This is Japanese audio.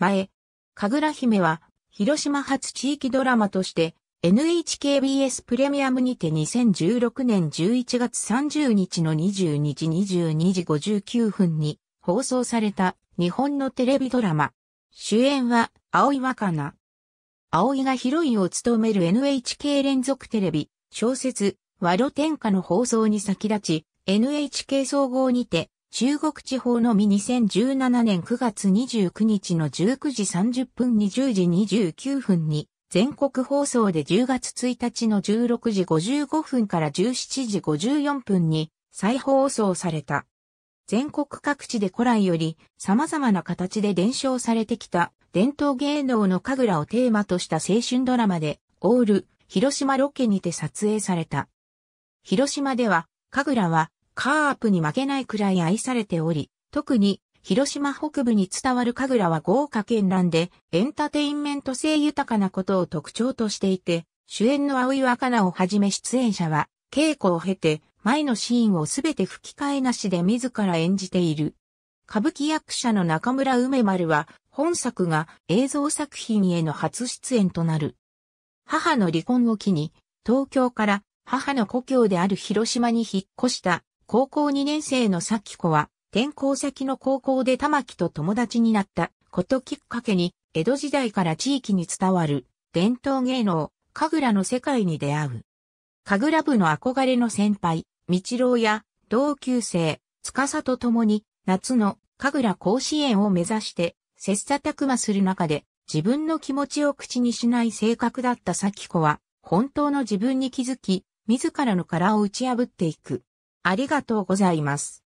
前、かぐら姫は、広島発地域ドラマとして、NHKBS プレミアムにて2016年11月30日の22時22時59分に放送された日本のテレビドラマ。主演は葵わかな。葵がヒロインを務める NHK 連続テレビ小説、和露天下の放送に先立ち、NHK 総合にて中国地方のみ2017年9月29日の19時30分に10時29分に全国放送で10月1日の16時55分から17時54分に再放送された。全国各地で古来より様々な形で伝承されてきた伝統芸能の神楽をテーマとした青春ドラマでオール広島ロケにて撮影された。広島では神楽はカープに負けないくらい愛されており、特に広島北部に伝わる神楽は豪華絢爛でエンターテインメント性豊かなことを特徴としていて、主演の葵井若菜をはじめ出演者は稽古を経て前のシーンをすべて吹き替えなしで自ら演じている。歌舞伎役者の中村梅丸は本作が映像作品への初出演となる。母の離婚を機に東京から母の故郷である広島に引っ越した高校2年生の咲子は、転校先の高校で玉木と友達になったこときっかけに、江戸時代から地域に伝わる伝統芸能、神楽の世界に出会う。神楽部の憧れの先輩、道郎や同級生、司と共に、夏の神楽甲子園を目指して、切磋琢磨する中で、自分の気持ちを口にしない性格だった咲子は、本当の自分に気づき、自らの殻を打ち破っていく。ありがとうございます。